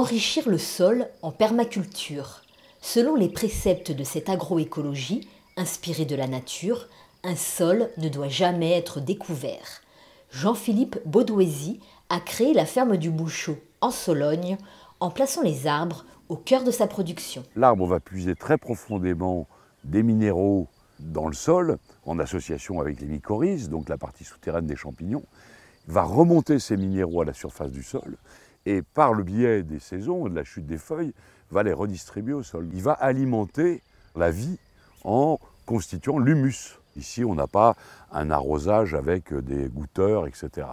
enrichir le sol en permaculture. Selon les préceptes de cette agroécologie, inspirée de la nature, un sol ne doit jamais être découvert. Jean-Philippe Baudouézy a créé la ferme du Bouchot en Sologne en plaçant les arbres au cœur de sa production. L'arbre va puiser très profondément des minéraux dans le sol, en association avec les mycorhizes, donc la partie souterraine des champignons, va remonter ces minéraux à la surface du sol et par le biais des saisons et de la chute des feuilles, va les redistribuer au sol. Il va alimenter la vie en constituant l'humus. Ici, on n'a pas un arrosage avec des goutteurs, etc.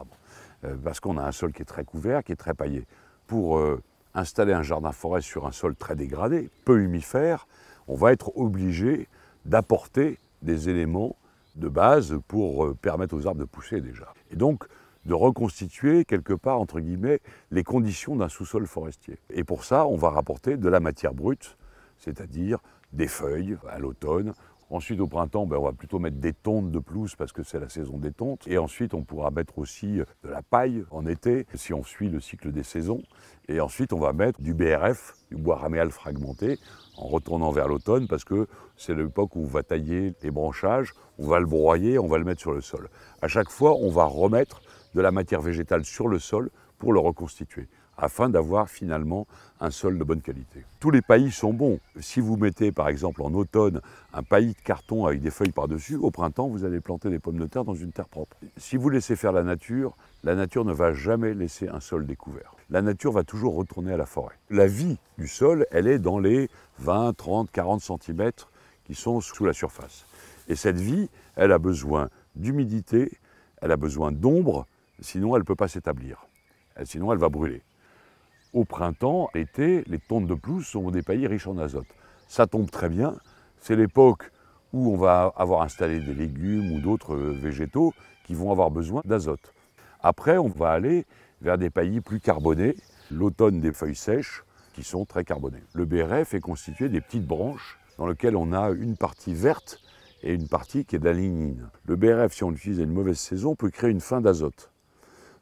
Euh, parce qu'on a un sol qui est très couvert, qui est très paillé. Pour euh, installer un jardin-forêt sur un sol très dégradé, peu humifère, on va être obligé d'apporter des éléments de base pour euh, permettre aux arbres de pousser déjà. Et donc, de reconstituer quelque part, entre guillemets, les conditions d'un sous-sol forestier. Et pour ça, on va rapporter de la matière brute, c'est-à-dire des feuilles à l'automne. Ensuite, au printemps, ben, on va plutôt mettre des tontes de pelouse parce que c'est la saison des tontes. Et ensuite, on pourra mettre aussi euh, de la paille en été, si on suit le cycle des saisons. Et ensuite, on va mettre du BRF, du bois raméal fragmenté, en retournant vers l'automne parce que c'est l'époque où on va tailler les branchages, on va le broyer, on va le mettre sur le sol. À chaque fois, on va remettre de la matière végétale sur le sol pour le reconstituer, afin d'avoir finalement un sol de bonne qualité. Tous les paillis sont bons. Si vous mettez par exemple en automne un paillis de carton avec des feuilles par-dessus, au printemps vous allez planter des pommes de terre dans une terre propre. Si vous laissez faire la nature, la nature ne va jamais laisser un sol découvert. La nature va toujours retourner à la forêt. La vie du sol, elle est dans les 20, 30, 40 cm qui sont sous la surface. Et cette vie, elle a besoin d'humidité, elle a besoin d'ombre, Sinon, elle ne peut pas s'établir. Sinon, elle va brûler. Au printemps, l'été, les tontes de pelouse sont des paillis riches en azote. Ça tombe très bien. C'est l'époque où on va avoir installé des légumes ou d'autres euh, végétaux qui vont avoir besoin d'azote. Après, on va aller vers des paillis plus carbonés, l'automne des feuilles sèches, qui sont très carbonées. Le BRF est constitué des petites branches dans lesquelles on a une partie verte et une partie qui est d'alignine. Le BRF, si on l'utilise à une mauvaise saison, peut créer une fin d'azote.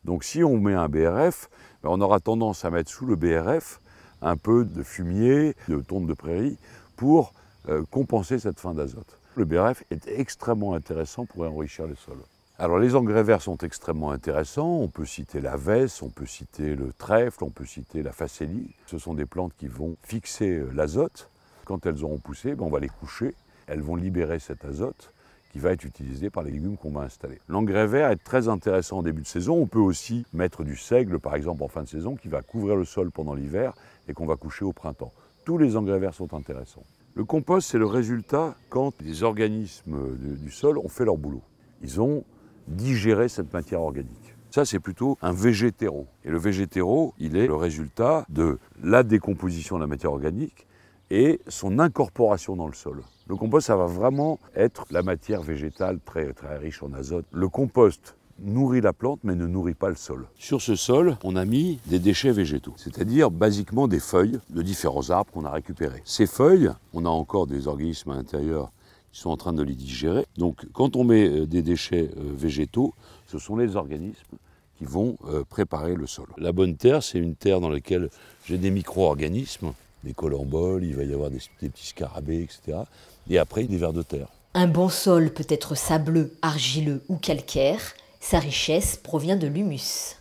Donc si on met un BRF, ben, on aura tendance à mettre sous le BRF un peu de fumier, de tonte de prairie, pour euh, compenser cette fin d'azote. Le BRF est extrêmement intéressant pour enrichir le sol. Alors les engrais verts sont extrêmement intéressants, on peut citer la veste, on peut citer le trèfle, on peut citer la facélie. Ce sont des plantes qui vont fixer euh, l'azote. Quand elles auront poussé, ben, on va les coucher, elles vont libérer cet azote qui va être utilisé par les légumes qu'on va installer. L'engrais vert est très intéressant en début de saison. On peut aussi mettre du seigle, par exemple, en fin de saison, qui va couvrir le sol pendant l'hiver et qu'on va coucher au printemps. Tous les engrais verts sont intéressants. Le compost, c'est le résultat quand les organismes du sol ont fait leur boulot. Ils ont digéré cette matière organique. Ça, c'est plutôt un végétéro. Et le végétéro, il est le résultat de la décomposition de la matière organique et son incorporation dans le sol. Le compost, ça va vraiment être la matière végétale très, très riche en azote. Le compost nourrit la plante mais ne nourrit pas le sol. Sur ce sol, on a mis des déchets végétaux, c'est-à-dire basiquement des feuilles de différents arbres qu'on a récupérés. Ces feuilles, on a encore des organismes à l'intérieur qui sont en train de les digérer. Donc quand on met euh, des déchets euh, végétaux, ce sont les organismes qui vont euh, préparer le sol. La bonne terre, c'est une terre dans laquelle j'ai des micro-organismes des colamboles, il va y avoir des, des petits scarabées, etc. Et après, des vers de terre. Un bon sol peut être sableux, argileux ou calcaire. Sa richesse provient de l'humus.